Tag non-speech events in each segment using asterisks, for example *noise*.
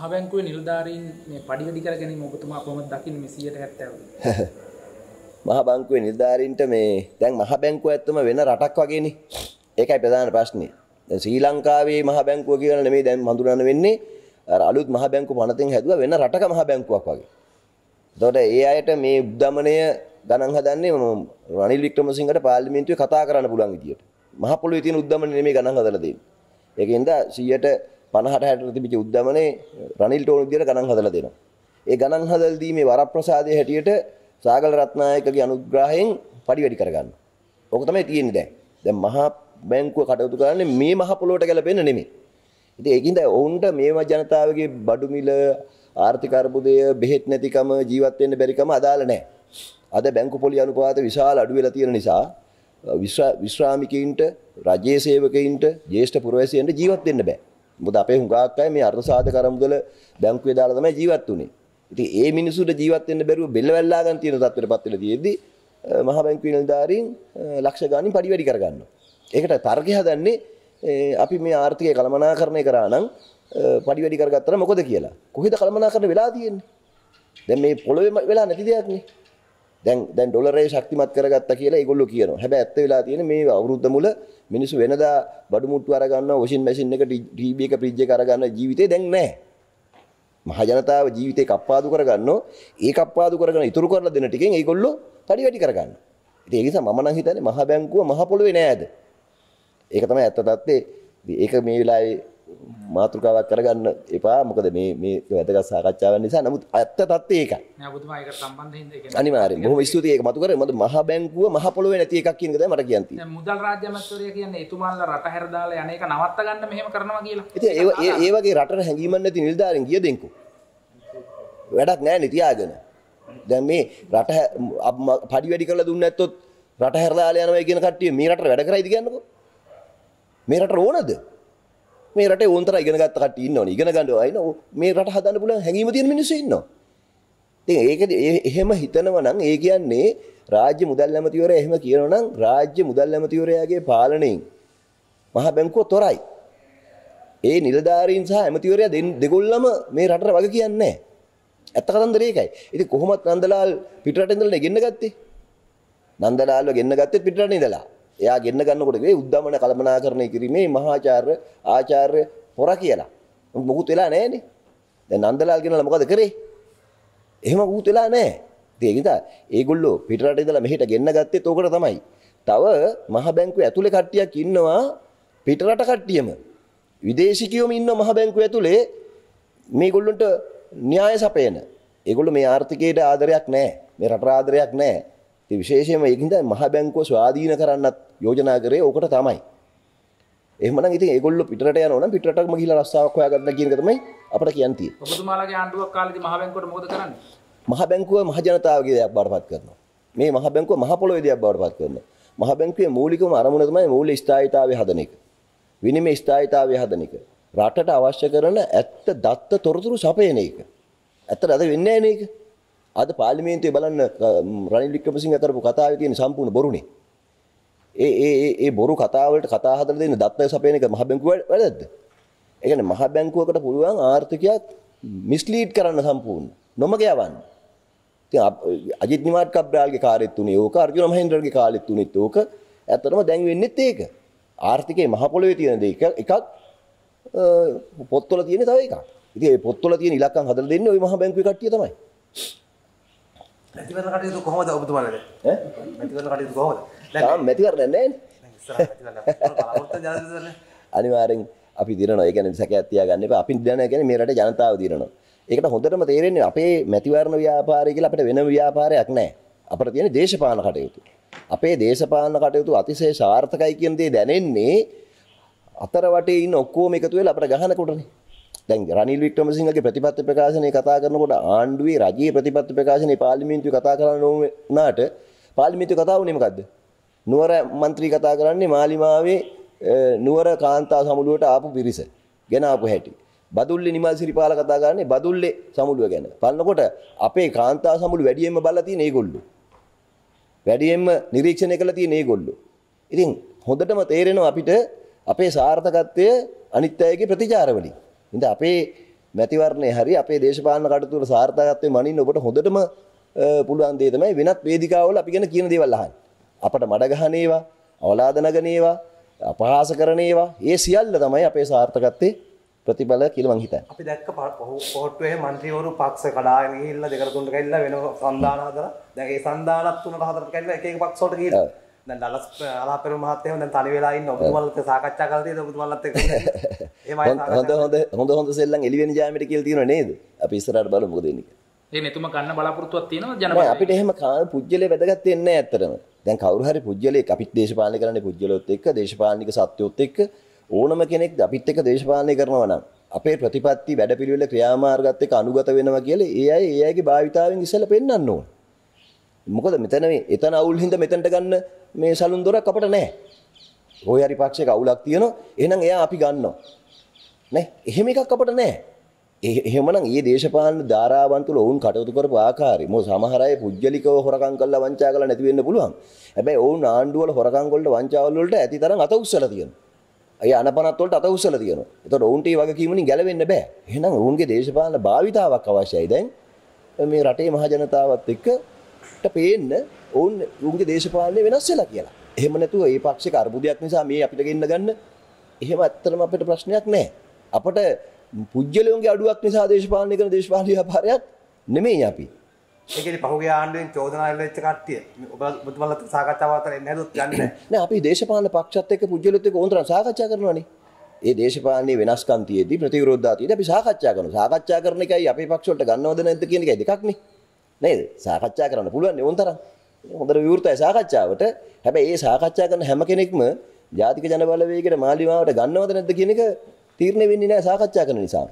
මහබැංකුවේ නිලධාරීන් මේ පඩිවැඩි කර ගැනීම ඔබතුමා කොහොමද දකින්නේ 170 මහ බංකුවේ නිලධාරීන්ට මේ දැන් මහ බැංකුව ඇත්තම වෙන රටක් වගේනේ ඒකයි ප්‍රධාන ප්‍රශ්නේ දැන් ශ්‍රී ලංකාවේ මහ බැංකුව කියලා නෙමෙයි දැන් හඳුනන වෙන්නේ අර අලුත් මහ බැංකුව පනතෙන් හැදුවා වෙන රටක මහ බැංකුවක් වගේ එතකොට ඒ අයට මේ උද්දමනය ගණන් හදන්නේ රනිල් වික්‍රමසිංහට පාර්ලිමේන්තුවේ කතා කරන්න පුළුවන් විදියට. මහ පොළොවේ තියෙන උද්දමනය නෙමෙයි ගණන් හදලා දෙන්නේ. ඒකෙන්ද 100ට 50ට 60ට තිබිච්ච උද්දමනේ රනිල් ටෝන් විදියට ගණන් හදලා දෙනවා. ඒ ගණන් හදලා දීමේ වරප්‍රසාදයේ හැටියට සාගල රත්නායකගේ අනුග්‍රහයෙන් පඩි වැඩි කරගන්න. ඕක තමයි තියෙන්නේ දැන්. දැන් මහා බැංකුව කටයුතු කරන්නේ මේ මහ පොළොවට ගැලපෙන්න නෙමෙයි. ඉතින් ඒකින්ද ඔවුන්ට මේවා ජනතාවගේ බඩු මිල ආර්ථික අර්බුදය බෙහෙත් නැතිකම ජීවත් වෙන්න බැරිකම අදාළ නැහැ. අද බැංකු පොලි අනුපාත විශාල අඩු වෙලා තියෙන නිසා විශ්‍රාමිකයින්ට රජයේ සේවකයින්ට ජ්‍යෙෂ්ඨ පුරවැසියන්ට ජීවත් වෙන්න බෑ. මුද අපේ හුඟාක්කයි මේ අර්ථ සාධ කරමුදල බැංකුවේ දාලා තමයි ජීවත් වුනේ. ඉතින් ඒ මිනිසුන්ට ජීවත් වෙන්න බැරුව බෙල්ල වැල්ලා ගන්න තියෙන තත්ත්වයට පත් වෙලා තියෙද්දි මහ බැංකුවේ නිලධාරීන් ලක්ෂ ගානින් පඩි වැඩි කරගන්නවා. ඒකට තර්කය හදන්නේ අපි මේ ආර්ථිකය කළමනාකරණය කරා නම් පඩි වැඩි කරගත්තා මොකද කියලා. කොහෙද කළමනාකරණ වෙලා තියෙන්නේ? දැන් මේ පොළොවේ වෙලා නැති දෙයක්නේ. දැන් දැන් ඩොලරේ ශක්තිමත් කරගත්තා කියලා ඒගොල්ලෝ කියනවා. හැබැයි ඇත්ත වෙලා තියෙන්නේ මේ අවුරුද්ද මුල මිනිස්සු වෙනදා බඩු මුට්ටු අරගන්නවා, වොෂින් මැෂින් එක, ටීවී එක, ෆ්‍රිජ් එක අරගන්න ජීවිතේ දැන් නැහැ. මහ ජනතාව ජීවිතේ කප්පාදු කරගන්නෝ. ඒ කප්පාදු කරගෙන ඉතුරු කරලා දෙන ටිකෙන් ඒගොල්ලෝ තඩි වැඩි කරගන්නවා. ඉතින් ඒ නිසා මම නම් හිතන්නේ මහ බැංකුව මහ පොළවේ නෑද? ඒක තමයි ඇත්ත தත්තේ. ඒක මේ වෙලාවේ මාතෘකාවක් කරගන්න එපා මොකද මේ වැදක සාකච්ඡාව නිසා නමුත් ඇත්ත තත්ත් ඒක අනිවාර හොම ස්තුතියක මතුකර මද මහ බැංකුව මහ පොලොව නැති එකක් කියද මට කියන්ති මුදල් රාජ්‍යමස්වරය කියන්න එතුමාල්ල රට හැරදාල යනක නවත්ත ගන්න මෙහම කරනවා කියලා ඒවගේ රට හැඟීමන්න ඇති නිල්ධාරෙන් කිය දෙෙකු වැඩක් නෑ නිතියාගෙන දැන් මේ රට පඩි වැඩි කල දුන්න ඇත්තොත් රට හැරදාල යනව කියෙන කටිය මේ රට වැඩ කරයිති ගන්නක මේරට ඕනද මේ රට ඕන්තර ඉගෙනගත් කට ඉන්න ඉගෙන ගඩ අයින මේ රට හදන්න පුල හැඟීම තිය මිනිසන්න ඒක එහෙම හිතනවනං ඒ කියන්නේ රාජ්‍ය මුදල් ඇමතිවර එහෙම කියනනම් රාජ්‍ය මුදල් ඇමතිවරයාගේ පාලනයෙන් මහ බැංකෝ තොරයි ඒ නිලධාරීන් සහ ඇමතිවරය දෙගොල්ලම මේ රට වග කියන්නේ ඇත්ත කතන්දරේකයි ඉති කොහොමත් නන්දලාල් පිටරට ඉඳල ගෙන්න්න ගත්තේ නන්දලාල්ව ගෙන්න්න ගත්තේ පිටරණ ඉදලා එයා ගෙන්න්න ගන්නකොටේ උද්ධමන කළමනා කරණය කිරීමේ මහාචාර්ය ආචාර්ය හොර කියලා මොකුත් වෙලා නෑන නන්දලාල් ගෙනල මොකද කරේ එහෙම ූත් වෙලා නෑ දේගත ඒගොල්ලෝ පිටරට දලා මෙහිට ගෙන්න්න ගත්තේ තෝකට තමයි තව මහ බැංකු ඇතුළෙ කට්ටියක් ඉන්නවා පිටරට කට්ටියම විදේශිකයෝම ඉන්න මහ බැංකු ඇතුළේ මේ ගොල්ලුන්ට න්‍යාය සපයන ඒගොල්ල මේ ආර්ථිකයට ආදරයක් නෑ මේ රටරාදරයක් නෑ විශේෂයම ඒකින්ද මහ බැංකෝ ස්වාධීන කරන්නත් යෝජනා කරේ ඕකට තමයි එමන ඉති ගොල්ල පිට යන පිටම කියල රස්සාාවක් හොයාගන්න කියනකතමයි අපට කියන්ති තුමාලගේ ආණ්ඩුවක් කාලද මහබැංකොට මොද කරන්න මහ බැංකුව මහජනතාවගේ දෙයක් බාරපත් කරන මේ මහ බැංකුව මහපොලො දෙයක් බාරපත් කරන මහ බැංකුවේ මූලිකම අරමුණතමයි මූල ස්ථායිතාව හදනෙක විනිම ස්ථායිතාවය හදනක රටට අවශ්‍ය කරන ඇත්ත දත්ත තොරතුරු සපයන එක ඇත්ත රද වෙන්න නක අද පාර්ලිමේන්තුවේ බලන්න රනිල් වික්‍රමසිංහ කරපු කතාවේ තියෙන සම්පූර්ණ බොරුනේ. ඒ ඒ ඒ බොරු කතාවලට කතා හදලා දෙන දත්ත සපයන එක මහ බැංකුව වැරද්දද? ඒ කියන්නේ මහ බැංකුවකට පුළුවන් ආර්ථිකයක් මිස්ලීඩ් කරන්න සම්පූර්ණ නොමග යවන්න. ඉතින් අජිත් නිමාඩ් කබ්‍රාල්ගේ කාර්යෙත් උනේ ඕක අර්ජුන මහේන්ද්‍රගේ කාලෙත් උනේත් ඕක. ඇත්තටම දැන් වෙන්නෙත් ඒක. ආර්ථිකයේ මහ පොළවේ තියෙන දේ එකක් පොත්වල තියෙන තව එකක්. ඉතින් ඒ පොත්වල තියෙන ඉලක්කම් හදලා දෙන්නේ ওই මහ බැංකුවේ කට්ටිය තමයි. මැතිවරණ කටයුතු කොහොමද ඔබතුමාලද? ඈ? මැතිවරණ කටයුතු කොහොමද? දැන් මැතිවරණ නැහැ නේ. අනිවාර්යෙන් අපි දිරනවා. ඒ කියන්නේ සැකයක් තියාගන්න එපා. අපි දිරනවා කියන්නේ මේ රටේ ජනතාව දිරනවා. ඒකට හොඳටම තේරෙන්නේ අපේ මැතිවරණ ව්‍යාපාරය කියලා අපිට වෙන ව්‍යාපාරයක් නැහැ. අපට තියෙන දේශපාලන කටයුතු. අපේ දේශපාලන කටයුතු අතිශය සාර්ථකයි කියන දේ දැනෙන්නේ අතර වටේ ඉන්න ඔක්කොම එකතු වෙලා අපිට ගහනකොටනේ. දැන් රනිල් වික්‍රමසිංහගේ ප්‍රතිපත්ති ප්‍රකාශනය කතා කරනකොට ආණ්ඩුවේ රජයේ ප්‍රතිපත්ති ප්‍රකාශනය පාර්ලිමේන්තුවේ කතා කරන්න වුණාට පාර්ලිමේන්තුවේ කතා වුණේ මොකද්ද? නුවර മന്ത്രി කතා කරන්නේ මාලිමාවේ නුවර කාන්තා සමුළුවට ආපු පිරිස ගැන ආපු හැටි. බදුල්ලේ නිමල් සිරිපාල කතා කරන්නේ බදුල්ලේ සමුළුව ගැන. බලනකොට අපේ කාන්තා සමුළු වැඩියෙන්ම බලලා තියෙන ඒගොල්ලෝ. වැඩියෙන්ම නිරීක්ෂණය කළ තියෙන ඒගොල්ලෝ. ඉතින් හොඳටම තේරෙනවා අපිට අපේ සාර්ථකත්වය අනිත් අයගේ ප්‍රතිචාර වලින්. ඉඳ අපේ මැතිවරණය හරි අපේ දේශපාලන කටතුර සාර්ථකත්වය මනින් ඔබට හොඳටම පුළුවන් දේ තමයි වෙනත් වේදිකාවල අපි ගැන කියන දේවල් අහන්න. අපට මඩගහන ඒවා, අවලාද නගන ඒවා, අපහාස කරන ඒවා, ඒ සියල්ල තමයි අපේ සාර්ථකත්වයේ ප්‍රතිබල කියල මං හිතයි. අපි දැක්ක පොට්ටුවේ මන්ත්‍රීවරු පක්ෂ කඩාගෙන ගිහිල්ලා දෙකට තුනට ගිහිල්ලා වෙන සම්දාන හදලා දැන් ඒ සම්දානත් තුනට හතරට ගිහිල්ලා එක එක පක්ෂවලට ගිහිල්ලා ලස් අලාපර මහතය ද තනි වෙලායි ඔබතුමල්ලත සාකච්ඡා කලතේ ඔබතුමල්ලත් *laughs* හොඳ හොඳ හොඳ හොඳ සෙල්ලන් එලිවෙන ජාමට කියල් තියෙන නේද අපි ඉස්සරට බල මොදෙන්නේ ඒ නතුම ගන්න බලාපොරත්තුවක් තියෙන ජන අපිට එහෙම කාල පුද්ගල වැදගත්වෙන්න ඇතරම දැන් කවරුහරි පුද්ගලය අපිත් දේශපාලි කරන පුද්ගලොත් එක් දේශපාලික සත්‍යයොත් එක් ඕනම කෙනෙක් අපිත් එක දේශපාලය කරනවනම් අපේ ප්‍රතිපත්ති වැඩ පිළිවෙල ක්‍රියාමාර්ගත්ත එක අනුගත වෙනවා කියල ඒ අයි ඒගේ භාවිතාවෙන් ඉසල පෙන්න්න ඕන මොකද මෙතන මේ එතන අවුල් හින්දා මෙතනට ගන්න මේ සලුන් දොරක් අපිට නැහැ. ওই හරි පක්ෂයක අවුලක් තියෙනවා. එහෙනම් එයා අපි ගන්නවා. නේ? එහෙම එකක් අපිට නැහැ. එහෙමනම් ඊයේ දේශපාලන ධාරාවන් තුල ඔවුන් කටයුතු කරපු ආකාරය මො සමහර අය පුජ්‍යලිකව හොරකම් කරලා වංචා කරලා නැති වෙන්න පුළුවන්. හැබැයි ඔවුන් ආණ්ඩු වල හොරකම් වලට වංචාවල් වලට ඇති තරම් අත උස්සලා තියෙනවා. අය අනපනත් වලට අත උස්සලා තියෙනවා. ඒතකොට ඔවුන්ට මේ වගකීම වලින් ගැලවෙන්න බෑ. එහෙනම් ඔවුන්ගේ දේශපාලන භාවිතාවක් අවශ්‍යයි. දැන් මේ රටේ මහ ජනතාවත් එක්ක පේන්න ඔවුන් උන්ගේ දේශපාලනය වෙනස් වෙලා කියලා එහෙම නැතුව ඒ පක්ෂික අර්බුදයක් නිසා මේ අපිට ගෙන්න්න ගන්න එහෙම ඇත්තරම අපට ප්‍රශ්නයක් නෑ අපට පුද්ගලයුන්ගේ අඩුවක් නිසා දේශපාලනය කන දේශපාලය පාරයක් නෙමේ අපි ඒ පහුගේ ආණ්ඩුවෙන් චෝදනාල ච කට්ටිය බතුමල සාකච්ඡාවතර නැදුත් ගන්න අපි දේශපාල පක්ෂත් එක පුද්ගලතක ෝන්ත්‍ර සාකච්ඡා කරනවනේ ඒ දේශපාලනය වෙනස්කන්තියේදී ප්‍රතිවරෝද්ධාතියට අපි සාකච්ඡා කරන සාකච්ඡා කරන එකයි අපේ පක්ෂවලට ගන්නවද නැද කියන එක දෙකක්නේ නේද සාකච්ඡා කරන්න පුළුවන් ඔොන්තර හොඳර විවෘතයි සාකච්ඡාවට හැබැ ඒ සාකච්ඡා කරන හැම කෙනෙක්ම ජාතික ජනබලවේකට මාලිමාවට ගන්නවද නැද කියනක තීරණය වෙන්න නෑ සාකච්ඡා කරන නිසා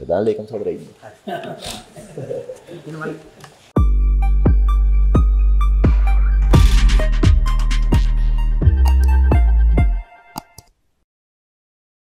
ප්‍රධාන ලේකම් සබරයි *laughs*